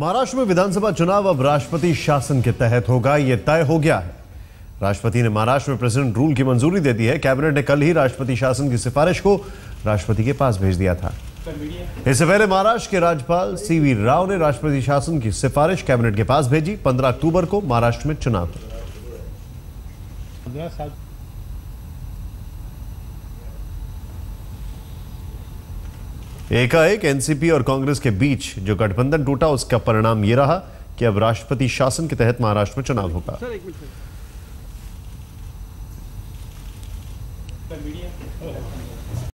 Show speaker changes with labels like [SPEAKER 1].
[SPEAKER 1] महाराष्ट्र में विधानसभा चुनाव अब राष्ट्रपति शासन के तहत होगा यह तय हो गया है राष्ट्रपति ने महाराष्ट्र में प्रेसिडेंट रूल की मंजूरी दे दी है कैबिनेट ने कल ही राष्ट्रपति शासन की सिफारिश को राष्ट्रपति के पास भेज दिया था इससे पहले महाराष्ट्र के राज्यपाल सीवी राव ने राष्ट्रपति शासन की सिफारिश कैबिनेट के पास भेजी पंद्रह अक्टूबर को महाराष्ट्र में चुनाव एकाएक एनसीपी और कांग्रेस के बीच जो गठबंधन टूटा उसका परिणाम ये रहा कि अब राष्ट्रपति शासन के तहत महाराष्ट्र में चुनाव होगा